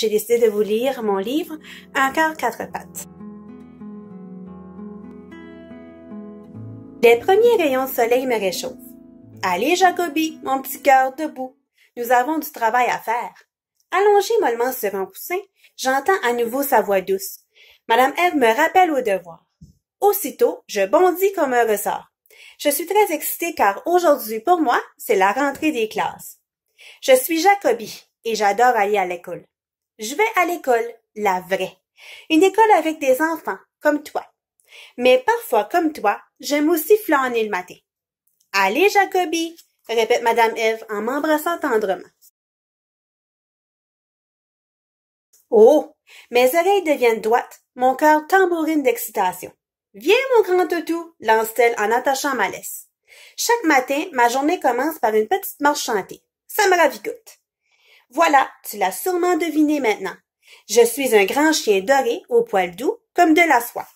j'ai décidé de vous lire mon livre Un cœur quatre pattes. Les premiers rayons de soleil me réchauffent. Allez, Jacobi, mon petit cœur debout. Nous avons du travail à faire. Allongé mollement sur un coussin, j'entends à nouveau sa voix douce. Madame Eve me rappelle au devoir. Aussitôt, je bondis comme un ressort. Je suis très excitée car aujourd'hui, pour moi, c'est la rentrée des classes. Je suis Jacobi et j'adore aller à l'école. Je vais à l'école, la vraie. Une école avec des enfants, comme toi. Mais parfois, comme toi, j'aime aussi flâner le matin. Allez, Jacobi, répète Madame Eve en m'embrassant tendrement. Oh! Mes oreilles deviennent droites, mon cœur tambourine d'excitation. Viens, mon grand toutou, lance-t-elle en attachant ma laisse. Chaque matin, ma journée commence par une petite marche chantée. Ça me ravigote. Voilà, tu l'as sûrement deviné maintenant. Je suis un grand chien doré, au poil doux, comme de la soie.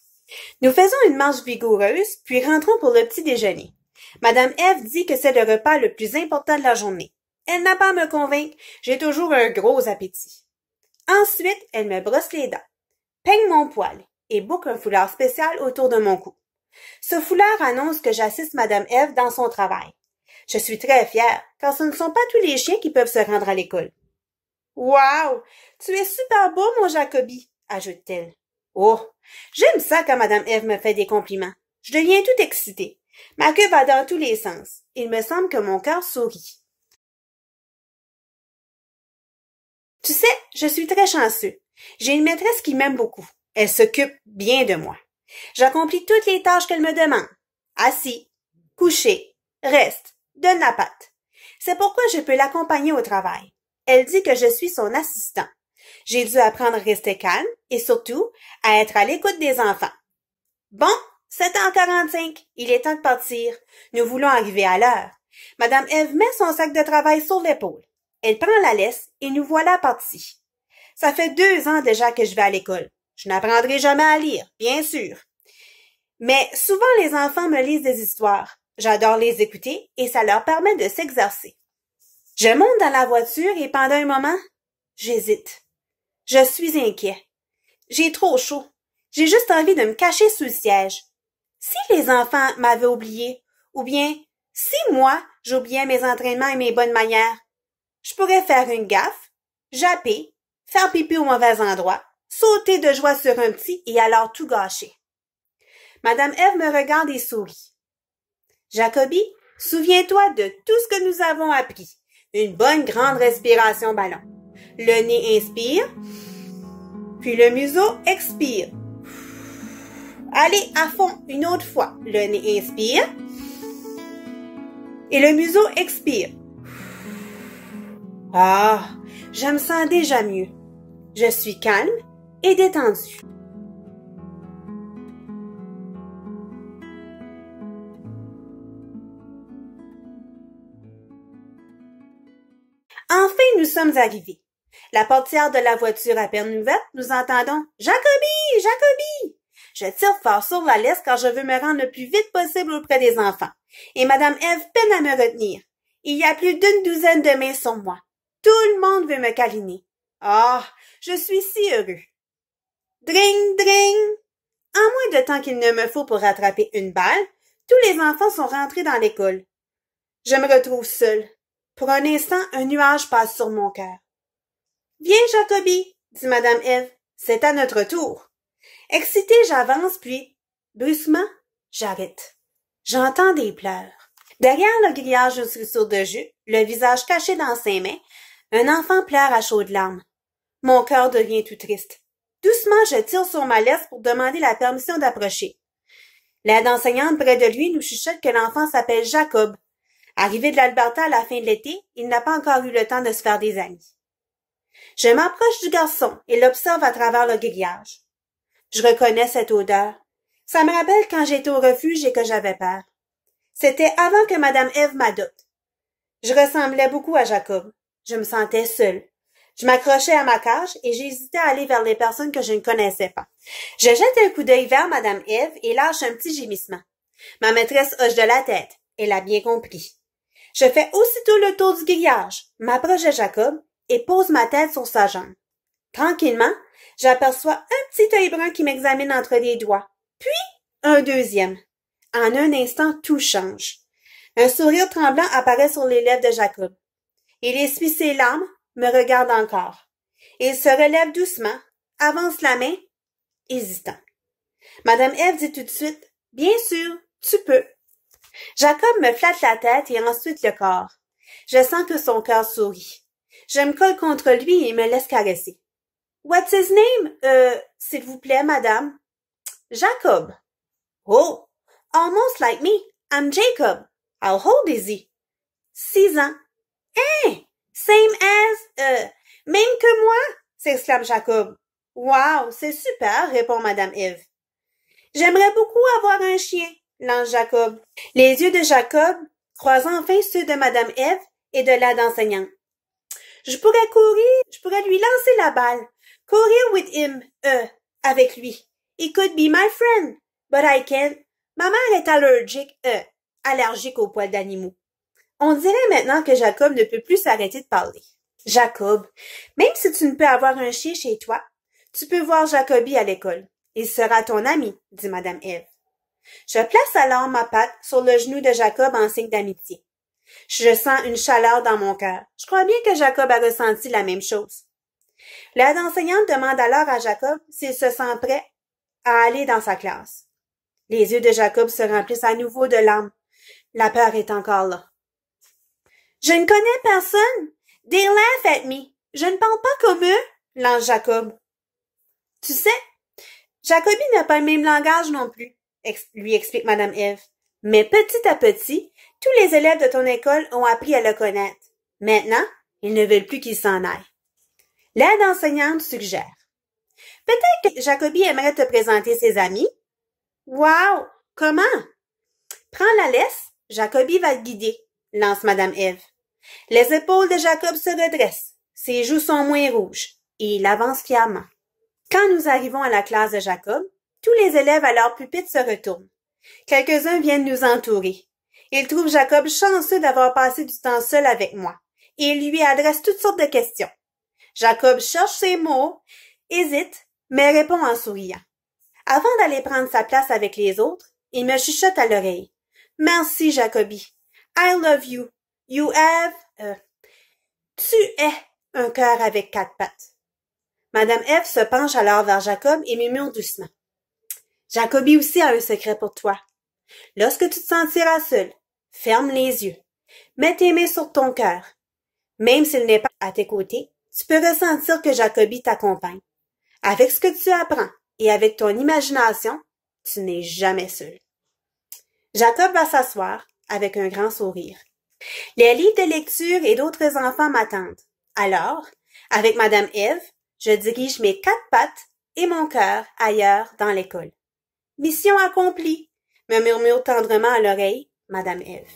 Nous faisons une marche vigoureuse, puis rentrons pour le petit déjeuner. Madame Eve dit que c'est le repas le plus important de la journée. Elle n'a pas à me convaincre, j'ai toujours un gros appétit. Ensuite, elle me brosse les dents, peigne mon poil et boucle un foulard spécial autour de mon cou. Ce foulard annonce que j'assiste Madame Eve dans son travail. Je suis très fière, car ce ne sont pas tous les chiens qui peuvent se rendre à l'école. « Wow! Tu es super beau, mon Jacobi, ajoute-t-elle. Oh! J'aime ça quand Madame Eve me fait des compliments. Je deviens tout excitée. Ma queue va dans tous les sens. Il me semble que mon cœur sourit. Tu sais, je suis très chanceux. J'ai une maîtresse qui m'aime beaucoup. Elle s'occupe bien de moi. J'accomplis toutes les tâches qu'elle me demande. Assis, couché, reste, donne la patte. C'est pourquoi je peux l'accompagner au travail. Elle dit que je suis son assistant. J'ai dû apprendre à rester calme et surtout à être à l'écoute des enfants. Bon, 7 quarante 45 il est temps de partir. Nous voulons arriver à l'heure. Madame Eve met son sac de travail sur l'épaule. Elle prend la laisse et nous voilà partis. Ça fait deux ans déjà que je vais à l'école. Je n'apprendrai jamais à lire, bien sûr. Mais souvent les enfants me lisent des histoires. J'adore les écouter et ça leur permet de s'exercer. Je monte dans la voiture et pendant un moment, j'hésite. Je suis inquiet. J'ai trop chaud. J'ai juste envie de me cacher sous le siège. Si les enfants m'avaient oublié, ou bien si moi j'oubliais mes entraînements et mes bonnes manières, je pourrais faire une gaffe, japper, faire pipi au mauvais endroit, sauter de joie sur un petit et alors tout gâcher. Madame Eve me regarde et sourit. Jacobi, souviens-toi de tout ce que nous avons appris. Une bonne grande respiration ballon. Le nez inspire, puis le museau expire. Allez à fond une autre fois. Le nez inspire et le museau expire. Ah, je me sens déjà mieux. Je suis calme et détendue. Enfin, nous sommes arrivés. La portière de la voiture à peine ouverte, nous entendons Jacoby, Jacobi. Je tire fort sur la laisse car je veux me rendre le plus vite possible auprès des enfants. Et Madame Eve peine à me retenir. Il y a plus d'une douzaine de mains sur moi. Tout le monde veut me câliner. Ah, oh, je suis si heureux. Dring, dring. En moins de temps qu'il ne me faut pour rattraper une balle, tous les enfants sont rentrés dans l'école. Je me retrouve seule. Pour un instant, un nuage passe sur mon cœur. Viens, Jacobie, dit madame Eve, c'est à notre tour. Excité, j'avance, puis, brusquement, j'arrête. J'entends des pleurs. Derrière le grillage d'une sous de jus, le visage caché dans ses mains, un enfant pleure à chaudes larmes. Mon cœur devient tout triste. Doucement, je tire sur ma laisse pour demander la permission d'approcher. L'aide enseignante près de lui nous chuchote que l'enfant s'appelle Jacob Arrivé de l'Alberta à la fin de l'été, il n'a pas encore eu le temps de se faire des amis. Je m'approche du garçon et l'observe à travers le grillage. Je reconnais cette odeur. Ça me rappelle quand j'étais au refuge et que j'avais peur. C'était avant que madame Eve m'adopte. Je ressemblais beaucoup à Jacob. Je me sentais seule. Je m'accrochais à ma cage et j'hésitais à aller vers les personnes que je ne connaissais pas. Je jette un coup d'œil vers madame Eve et lâche un petit gémissement. Ma maîtresse hoche de la tête. Elle a bien compris. Je fais aussitôt le tour du grillage, m'approche de Jacob et pose ma tête sur sa jambe. Tranquillement, j'aperçois un petit œil brun qui m'examine entre les doigts, puis un deuxième. En un instant, tout change. Un sourire tremblant apparaît sur les lèvres de Jacob. Il essuie ses larmes, me regarde encore. Il se relève doucement, avance la main, hésitant. Madame F. dit tout de suite, Bien sûr, tu peux. Jacob me flatte la tête et ensuite le corps. Je sens que son cœur sourit. Je me colle contre lui et me laisse caresser. What's his name? Euh, s'il vous plaît, madame. Jacob. Oh, almost like me. I'm Jacob. How old is he? Six ans. Eh? Same as, euh, même que moi, s'exclame Jacob. Wow, c'est super, répond madame Eve. J'aimerais beaucoup avoir un chien, L'ange Jacob. Les yeux de Jacob croisant enfin ceux de madame Eve et de l'aide d'enseignant. Je pourrais courir, je pourrais lui lancer la balle. Courir with him, euh, avec lui. He could be my friend, but I can't. Ma mère est allergique, euh, allergique aux poils d'animaux. On dirait maintenant que Jacob ne peut plus s'arrêter de parler. Jacob, même si tu ne peux avoir un chien chez toi, tu peux voir Jacobi à l'école. Il sera ton ami, dit madame Eve. Je place alors ma patte sur le genou de Jacob en signe d'amitié. Je sens une chaleur dans mon cœur. Je crois bien que Jacob a ressenti la même chose. L'aide enseignante demande alors à Jacob s'il se sent prêt à aller dans sa classe. Les yeux de Jacob se remplissent à nouveau de larmes. La peur est encore là. Je ne connais personne. They laugh at me. Je ne parle pas comme eux, lance Jacob. Tu sais, Jacobi n'a pas le même langage non plus lui explique Madame Eve. Mais petit à petit, tous les élèves de ton école ont appris à le connaître. Maintenant, ils ne veulent plus qu'il s'en aille. L'aide enseignante suggère. Peut-être que Jacobi aimerait te présenter ses amis. Wow! Comment? Prends la laisse, Jacobi va te guider, lance Madame Eve. Les épaules de Jacob se redressent, ses joues sont moins rouges, et il avance fièrement. Quand nous arrivons à la classe de Jacob, tous les élèves à leur pupitre se retournent. Quelques-uns viennent nous entourer. Ils trouvent Jacob chanceux d'avoir passé du temps seul avec moi, et ils lui adressent toutes sortes de questions. Jacob cherche ses mots, hésite, mais répond en souriant. Avant d'aller prendre sa place avec les autres, il me chuchote à l'oreille. Merci, Jacobi. I love you. You have, euh, tu es un cœur avec quatre pattes. Madame F se penche alors vers Jacob et murmure doucement. Jacobi aussi a un secret pour toi. Lorsque tu te sentiras seul, ferme les yeux. Mets tes mains sur ton cœur. Même s'il n'est pas à tes côtés, tu peux ressentir que Jacobi t'accompagne. Avec ce que tu apprends et avec ton imagination, tu n'es jamais seul. Jacob va s'asseoir avec un grand sourire. Les livres de lecture et d'autres enfants m'attendent. Alors, avec Madame Eve, je dirige mes quatre pattes et mon cœur ailleurs dans l'école. Mission accomplie, me murmure tendrement à l'oreille Madame Eve.